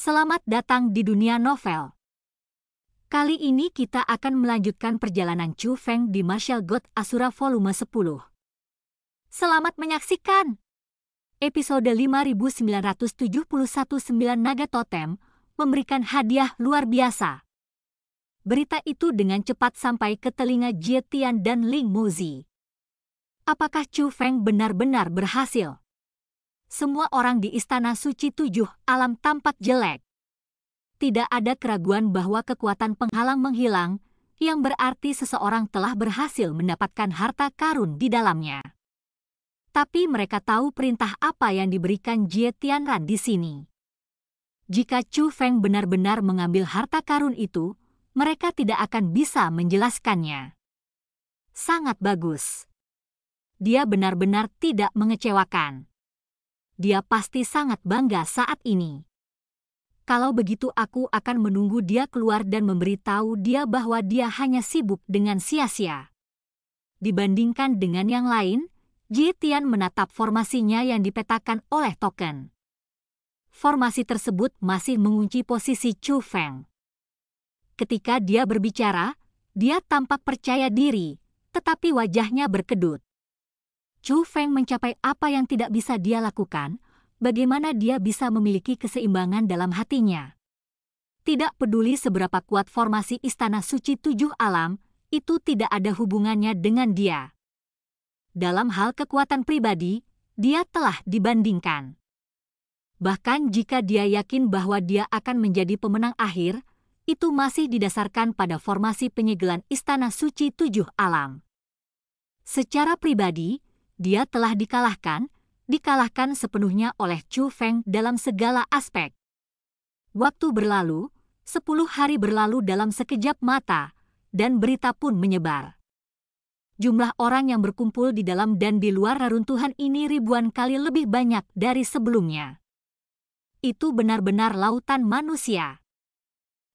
Selamat datang di dunia novel. Kali ini kita akan melanjutkan perjalanan Chu Feng di Martial God Asura volume 10. Selamat menyaksikan! Episode 5971 9 Naga Totem memberikan hadiah luar biasa. Berita itu dengan cepat sampai ke telinga Jie Tian dan Ling Muzi. Apakah Chu Feng benar-benar berhasil? semua orang di Istana Suci Tujuh Alam tampak jelek. Tidak ada keraguan bahwa kekuatan penghalang menghilang, yang berarti seseorang telah berhasil mendapatkan harta karun di dalamnya. Tapi mereka tahu perintah apa yang diberikan Jie Tianran di sini. Jika Chu Feng benar-benar mengambil harta karun itu, mereka tidak akan bisa menjelaskannya. Sangat bagus. Dia benar-benar tidak mengecewakan dia pasti sangat bangga saat ini. Kalau begitu aku akan menunggu dia keluar dan memberitahu dia bahwa dia hanya sibuk dengan sia-sia. Dibandingkan dengan yang lain, Ji Tian menatap formasinya yang dipetakan oleh token. Formasi tersebut masih mengunci posisi Chu Feng. Ketika dia berbicara, dia tampak percaya diri, tetapi wajahnya berkedut. Chu Feng mencapai apa yang tidak bisa dia lakukan, bagaimana dia bisa memiliki keseimbangan dalam hatinya. Tidak peduli seberapa kuat formasi Istana Suci Tujuh Alam, itu tidak ada hubungannya dengan dia. Dalam hal kekuatan pribadi, dia telah dibandingkan. Bahkan jika dia yakin bahwa dia akan menjadi pemenang akhir, itu masih didasarkan pada formasi penyegelan Istana Suci Tujuh Alam. Secara pribadi, dia telah dikalahkan, dikalahkan sepenuhnya oleh Chu Feng dalam segala aspek. Waktu berlalu, sepuluh hari berlalu dalam sekejap mata, dan berita pun menyebar. Jumlah orang yang berkumpul di dalam dan di luar reruntuhan ini ribuan kali lebih banyak dari sebelumnya. Itu benar-benar lautan manusia.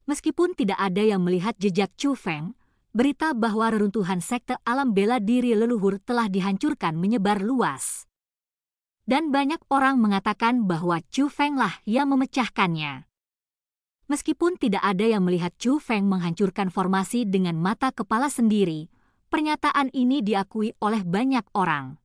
Meskipun tidak ada yang melihat jejak Chu Feng, berita bahwa reruntuhan sekte alam bela diri leluhur telah dihancurkan menyebar luas. Dan banyak orang mengatakan bahwa Chu Feng lah yang memecahkannya. Meskipun tidak ada yang melihat Chu Feng menghancurkan formasi dengan mata kepala sendiri, pernyataan ini diakui oleh banyak orang.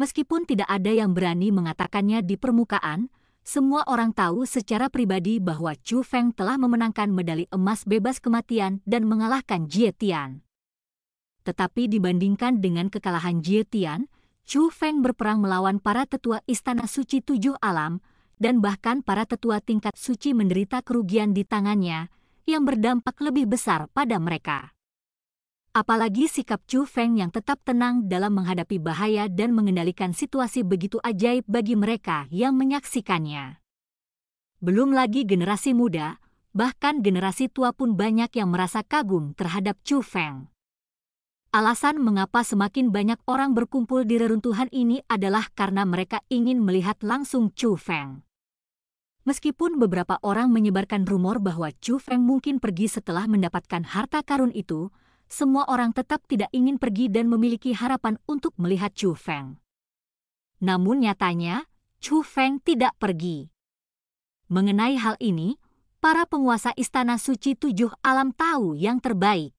Meskipun tidak ada yang berani mengatakannya di permukaan, semua orang tahu secara pribadi bahwa Chu Feng telah memenangkan medali emas bebas kematian dan mengalahkan Jie Tian. Tetapi dibandingkan dengan kekalahan Jie Tian, Chu Feng berperang melawan para tetua Istana Suci Tujuh Alam dan bahkan para tetua tingkat suci menderita kerugian di tangannya yang berdampak lebih besar pada mereka. Apalagi sikap Chu Feng yang tetap tenang dalam menghadapi bahaya dan mengendalikan situasi begitu ajaib bagi mereka yang menyaksikannya. Belum lagi generasi muda, bahkan generasi tua pun banyak yang merasa kagum terhadap Chu Feng. Alasan mengapa semakin banyak orang berkumpul di reruntuhan ini adalah karena mereka ingin melihat langsung Chu Feng. Meskipun beberapa orang menyebarkan rumor bahwa Chu Feng mungkin pergi setelah mendapatkan harta karun itu, semua orang tetap tidak ingin pergi dan memiliki harapan untuk melihat Chu Feng. Namun nyatanya, Chu Feng tidak pergi. Mengenai hal ini, para penguasa Istana Suci Tujuh Alam tahu yang terbaik.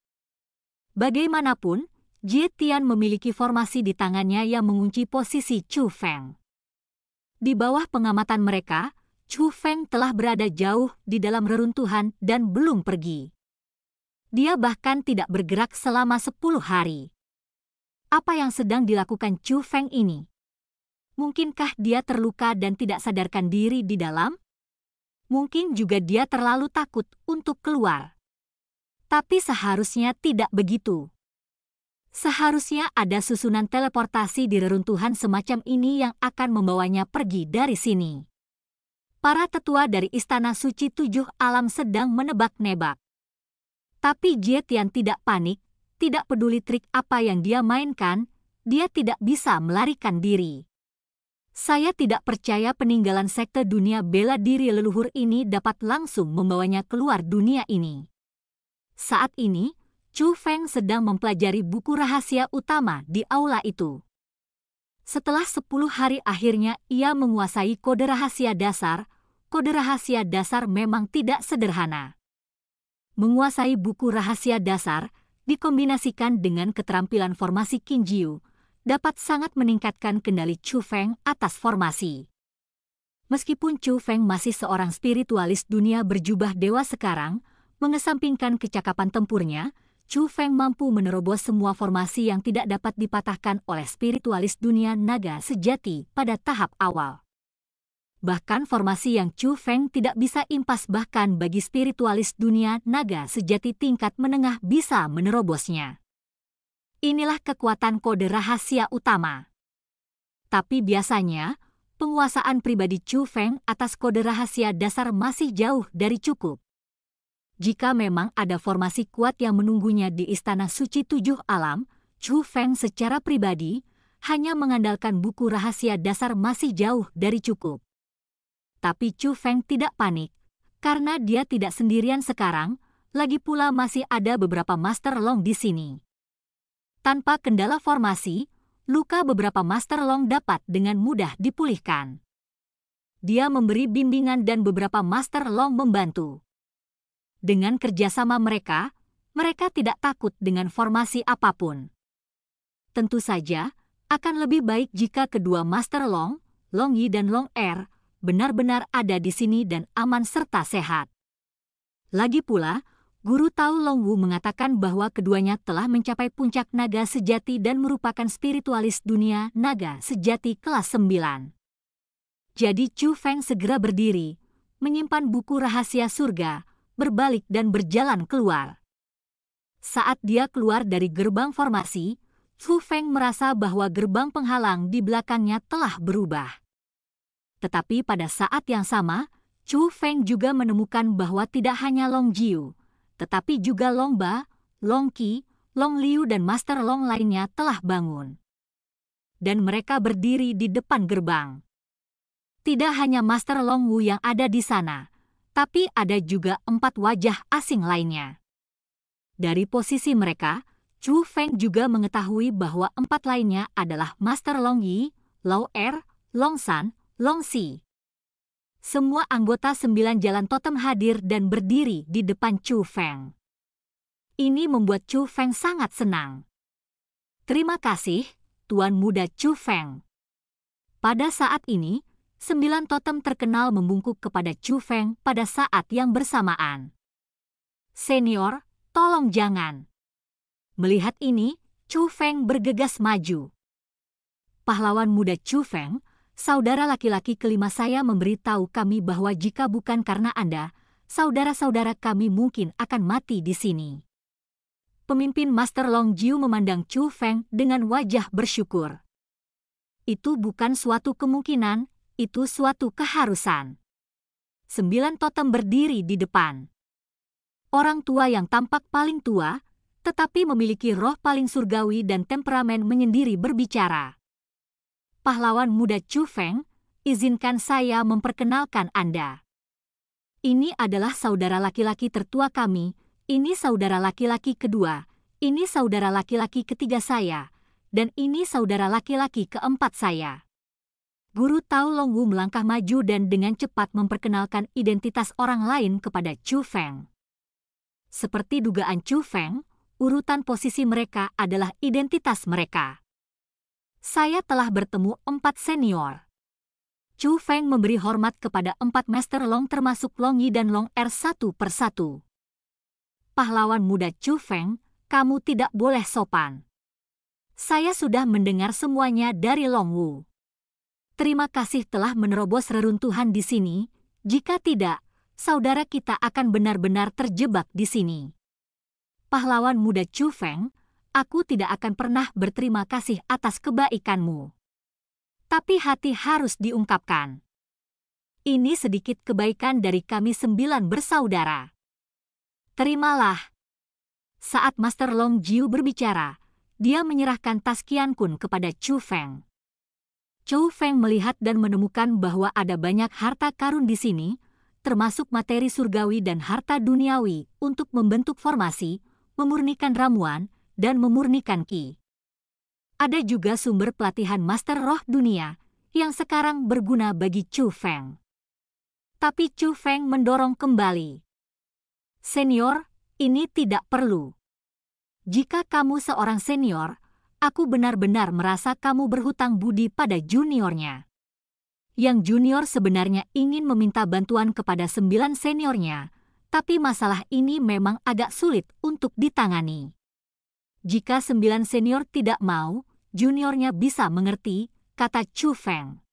Bagaimanapun, Jie Tian memiliki formasi di tangannya yang mengunci posisi Chu Feng. Di bawah pengamatan mereka, Chu Feng telah berada jauh di dalam reruntuhan dan belum pergi. Dia bahkan tidak bergerak selama sepuluh hari. Apa yang sedang dilakukan Chu Feng ini? Mungkinkah dia terluka dan tidak sadarkan diri di dalam? Mungkin juga dia terlalu takut untuk keluar. Tapi seharusnya tidak begitu. Seharusnya ada susunan teleportasi di reruntuhan semacam ini yang akan membawanya pergi dari sini. Para tetua dari Istana Suci Tujuh Alam sedang menebak-nebak. Tapi yang tidak panik, tidak peduli trik apa yang dia mainkan, dia tidak bisa melarikan diri. Saya tidak percaya peninggalan sekte dunia bela diri leluhur ini dapat langsung membawanya keluar dunia ini. Saat ini, Chu Feng sedang mempelajari buku rahasia utama di aula itu. Setelah sepuluh hari akhirnya ia menguasai kode rahasia dasar, kode rahasia dasar memang tidak sederhana menguasai buku rahasia dasar, dikombinasikan dengan keterampilan formasi Kinjiu, dapat sangat meningkatkan kendali Chu Feng atas formasi. Meskipun Chu Feng masih seorang spiritualis dunia berjubah dewa sekarang, mengesampingkan kecakapan tempurnya, Chu Feng mampu menerobos semua formasi yang tidak dapat dipatahkan oleh spiritualis dunia naga sejati pada tahap awal bahkan formasi yang Chu Feng tidak bisa impas bahkan bagi spiritualis dunia naga sejati tingkat menengah bisa menerobosnya. Inilah kekuatan kode rahasia utama. Tapi biasanya, penguasaan pribadi Chu Feng atas kode rahasia dasar masih jauh dari cukup. Jika memang ada formasi kuat yang menunggunya di Istana Suci Tujuh Alam, Chu Feng secara pribadi hanya mengandalkan buku rahasia dasar masih jauh dari cukup. Tapi Chu Feng tidak panik, karena dia tidak sendirian sekarang, lagi pula masih ada beberapa Master Long di sini. Tanpa kendala formasi, luka beberapa Master Long dapat dengan mudah dipulihkan. Dia memberi bimbingan dan beberapa Master Long membantu. Dengan kerjasama mereka, mereka tidak takut dengan formasi apapun. Tentu saja, akan lebih baik jika kedua Master Long, Long Yi dan Long Er, benar-benar ada di sini dan aman serta sehat. Lagi pula, Guru Tao Wu mengatakan bahwa keduanya telah mencapai puncak naga sejati dan merupakan spiritualis dunia naga sejati kelas 9. Jadi Chu Feng segera berdiri, menyimpan buku rahasia surga, berbalik dan berjalan keluar. Saat dia keluar dari gerbang formasi, Chu Feng merasa bahwa gerbang penghalang di belakangnya telah berubah. Tetapi pada saat yang sama, Chu Feng juga menemukan bahwa tidak hanya Long Jiu, tetapi juga Long Ba, Long Qi, Long Liu dan Master Long lainnya telah bangun. Dan mereka berdiri di depan gerbang. Tidak hanya Master Long Wu yang ada di sana, tapi ada juga empat wajah asing lainnya. Dari posisi mereka, Chu Feng juga mengetahui bahwa empat lainnya adalah Master Long Yi, Lao Er, Long San, Longsi. Semua anggota sembilan jalan totem hadir dan berdiri di depan Chu Feng. Ini membuat Chu Feng sangat senang. Terima kasih, Tuan Muda Chu Feng. Pada saat ini, sembilan totem terkenal membungkuk kepada Chu Feng pada saat yang bersamaan. Senior, tolong jangan. Melihat ini, Chu Feng bergegas maju. Pahlawan muda Chu Feng saudara laki-laki kelima saya memberitahu kami bahwa jika bukan karena Anda, saudara-saudara kami mungkin akan mati di sini. Pemimpin Master Long Jiu memandang Chu Feng dengan wajah bersyukur. Itu bukan suatu kemungkinan, itu suatu keharusan. Sembilan totem berdiri di depan. Orang tua yang tampak paling tua, tetapi memiliki roh paling surgawi dan temperamen menyendiri berbicara pahlawan muda Chu Feng, izinkan saya memperkenalkan Anda. Ini adalah saudara laki-laki tertua kami, ini saudara laki-laki kedua, ini saudara laki-laki ketiga saya, dan ini saudara laki-laki keempat saya. Guru Tao Longwu melangkah maju dan dengan cepat memperkenalkan identitas orang lain kepada Chu Feng. Seperti dugaan Chu Feng, urutan posisi mereka adalah identitas mereka saya telah bertemu empat senior. Chu Feng memberi hormat kepada empat master Long termasuk Long Yi dan Long Er satu persatu. Pahlawan muda Chu Feng, kamu tidak boleh sopan. Saya sudah mendengar semuanya dari Long Wu. Terima kasih telah menerobos reruntuhan di sini. Jika tidak, saudara kita akan benar-benar terjebak di sini. Pahlawan muda Chu Feng, aku tidak akan pernah berterima kasih atas kebaikanmu. Tapi hati harus diungkapkan. Ini sedikit kebaikan dari kami sembilan bersaudara. Terimalah. Saat Master Long Jiu berbicara, dia menyerahkan tas Kian Kun kepada Chu Feng. Chu Feng melihat dan menemukan bahwa ada banyak harta karun di sini, termasuk materi surgawi dan harta duniawi, untuk membentuk formasi, memurnikan ramuan, dan memurnikan Ki. Ada juga sumber pelatihan Master Roh Dunia yang sekarang berguna bagi Chu Feng. Tapi Chu Feng mendorong kembali. Senior, ini tidak perlu. Jika kamu seorang senior, aku benar-benar merasa kamu berhutang budi pada juniornya. Yang junior sebenarnya ingin meminta bantuan kepada sembilan seniornya, tapi masalah ini memang agak sulit untuk ditangani. Jika sembilan senior tidak mau, juniornya bisa mengerti, kata Chu Feng.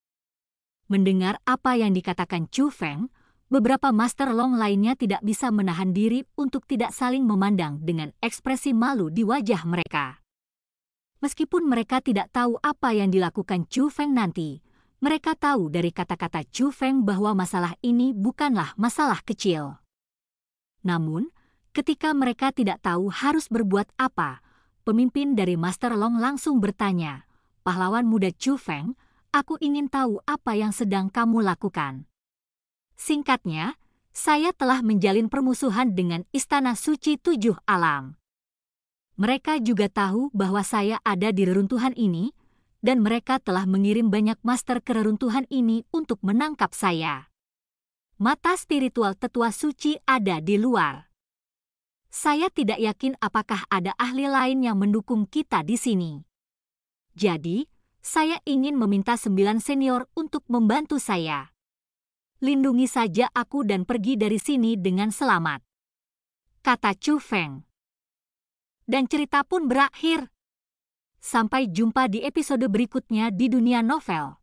Mendengar apa yang dikatakan Chu Feng, beberapa master long lainnya tidak bisa menahan diri untuk tidak saling memandang dengan ekspresi malu di wajah mereka. Meskipun mereka tidak tahu apa yang dilakukan Chu Feng nanti, mereka tahu dari kata-kata Chu Feng bahwa masalah ini bukanlah masalah kecil. Namun, ketika mereka tidak tahu harus berbuat apa, pemimpin dari Master Long langsung bertanya, pahlawan muda Chu Feng, aku ingin tahu apa yang sedang kamu lakukan. Singkatnya, saya telah menjalin permusuhan dengan Istana Suci Tujuh Alam. Mereka juga tahu bahwa saya ada di reruntuhan ini, dan mereka telah mengirim banyak master ke reruntuhan ini untuk menangkap saya. Mata spiritual tetua suci ada di luar saya tidak yakin apakah ada ahli lain yang mendukung kita di sini. Jadi, saya ingin meminta sembilan senior untuk membantu saya. Lindungi saja aku dan pergi dari sini dengan selamat. Kata Chu Feng. Dan cerita pun berakhir. Sampai jumpa di episode berikutnya di dunia novel.